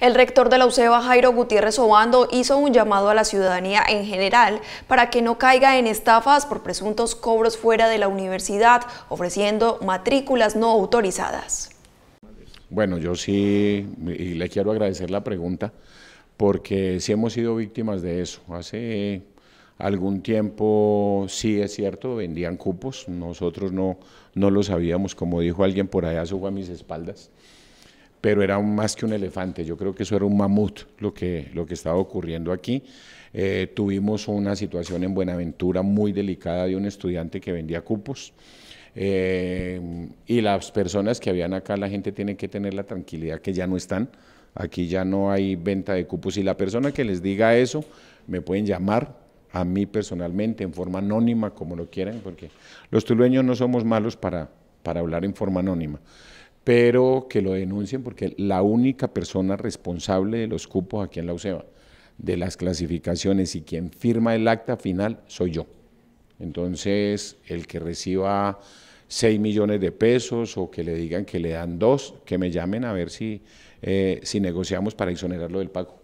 El rector de la UCEBA, Jairo Gutiérrez Obando, hizo un llamado a la ciudadanía en general para que no caiga en estafas por presuntos cobros fuera de la universidad, ofreciendo matrículas no autorizadas. Bueno, yo sí le quiero agradecer la pregunta, porque sí hemos sido víctimas de eso. Hace algún tiempo, sí es cierto, vendían cupos, nosotros no, no lo sabíamos, como dijo alguien por allá, subo a mis espaldas pero era más que un elefante, yo creo que eso era un mamut lo que, lo que estaba ocurriendo aquí. Eh, tuvimos una situación en Buenaventura muy delicada de un estudiante que vendía cupos. Eh, y las personas que habían acá, la gente tiene que tener la tranquilidad que ya no están. Aquí ya no hay venta de cupos. Y la persona que les diga eso, me pueden llamar a mí personalmente, en forma anónima, como lo quieran, porque los tulueños no somos malos para, para hablar en forma anónima pero que lo denuncien porque la única persona responsable de los cupos aquí en la UCEBA, de las clasificaciones y quien firma el acta final soy yo. Entonces, el que reciba 6 millones de pesos o que le digan que le dan dos, que me llamen a ver si, eh, si negociamos para exonerarlo del pago.